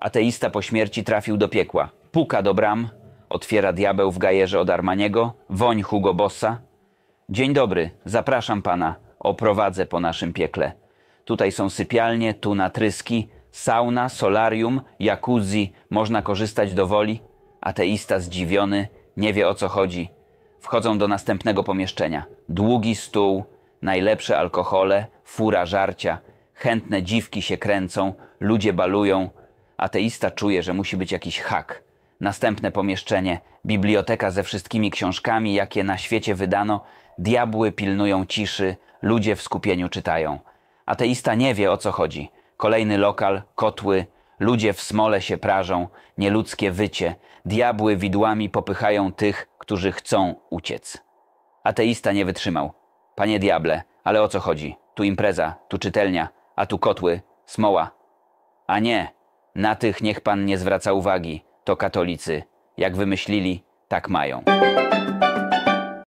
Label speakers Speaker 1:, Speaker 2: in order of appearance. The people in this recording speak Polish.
Speaker 1: Ateista po śmierci trafił do piekła. Puka do bram, otwiera diabeł w gajerze od Armaniego, woń Hugo Bossa. Dzień dobry, zapraszam pana, oprowadzę po naszym piekle. Tutaj są sypialnie, tu natryski, sauna, solarium, jacuzzi, można korzystać do woli. Ateista zdziwiony, nie wie o co chodzi. Wchodzą do następnego pomieszczenia. Długi stół, najlepsze alkohole, fura żarcia. Chętne dziwki się kręcą, ludzie balują, Ateista czuje, że musi być jakiś hak. Następne pomieszczenie, biblioteka ze wszystkimi książkami, jakie na świecie wydano, diabły pilnują ciszy, ludzie w skupieniu czytają. Ateista nie wie o co chodzi. Kolejny lokal, kotły, ludzie w smole się prażą, nieludzkie wycie, diabły widłami popychają tych, którzy chcą uciec. Ateista nie wytrzymał. Panie diable, ale o co chodzi? Tu impreza, tu czytelnia, a tu kotły, smoła. A nie, na tych niech pan nie zwraca uwagi, to katolicy. Jak wymyślili, tak mają.